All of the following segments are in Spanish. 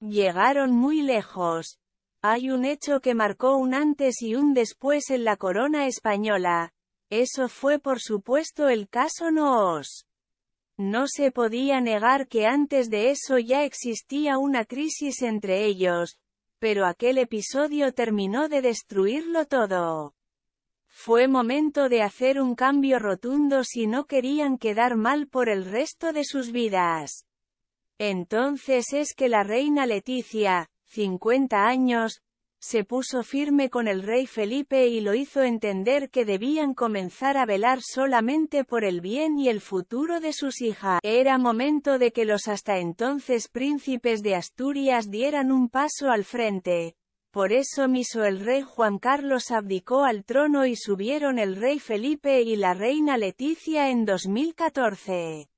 Llegaron muy lejos. Hay un hecho que marcó un antes y un después en la corona española. Eso fue por supuesto el caso os? No se podía negar que antes de eso ya existía una crisis entre ellos, pero aquel episodio terminó de destruirlo todo. Fue momento de hacer un cambio rotundo si no querían quedar mal por el resto de sus vidas. Entonces es que la reina Leticia, 50 años, se puso firme con el rey Felipe y lo hizo entender que debían comenzar a velar solamente por el bien y el futuro de sus hijas. Era momento de que los hasta entonces príncipes de Asturias dieran un paso al frente. Por eso miso el rey Juan Carlos abdicó al trono y subieron el rey Felipe y la reina Leticia en 2014.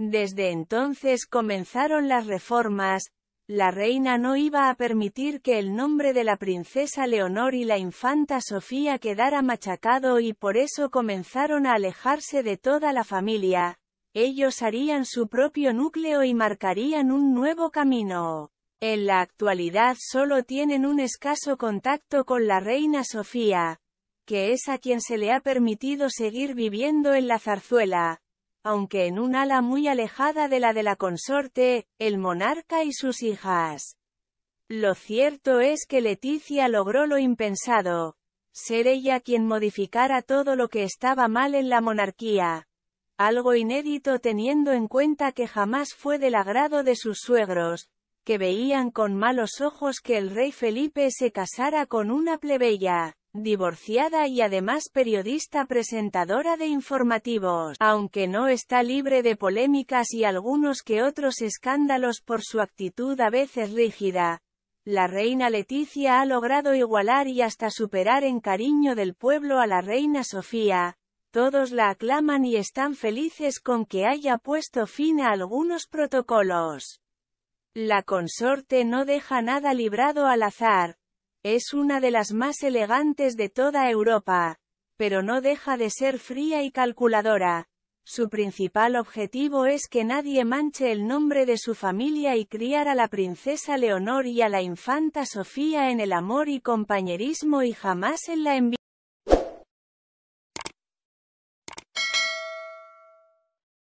Desde entonces comenzaron las reformas, la reina no iba a permitir que el nombre de la princesa Leonor y la infanta Sofía quedara machacado y por eso comenzaron a alejarse de toda la familia. Ellos harían su propio núcleo y marcarían un nuevo camino. En la actualidad solo tienen un escaso contacto con la reina Sofía, que es a quien se le ha permitido seguir viviendo en la zarzuela aunque en un ala muy alejada de la de la consorte, el monarca y sus hijas. Lo cierto es que Leticia logró lo impensado, ser ella quien modificara todo lo que estaba mal en la monarquía. Algo inédito teniendo en cuenta que jamás fue del agrado de sus suegros, que veían con malos ojos que el rey Felipe se casara con una plebeya divorciada y además periodista presentadora de informativos, aunque no está libre de polémicas y algunos que otros escándalos por su actitud a veces rígida. La reina Leticia ha logrado igualar y hasta superar en cariño del pueblo a la reina Sofía. Todos la aclaman y están felices con que haya puesto fin a algunos protocolos. La consorte no deja nada librado al azar, es una de las más elegantes de toda Europa. Pero no deja de ser fría y calculadora. Su principal objetivo es que nadie manche el nombre de su familia y criar a la princesa Leonor y a la infanta Sofía en el amor y compañerismo y jamás en la envidia.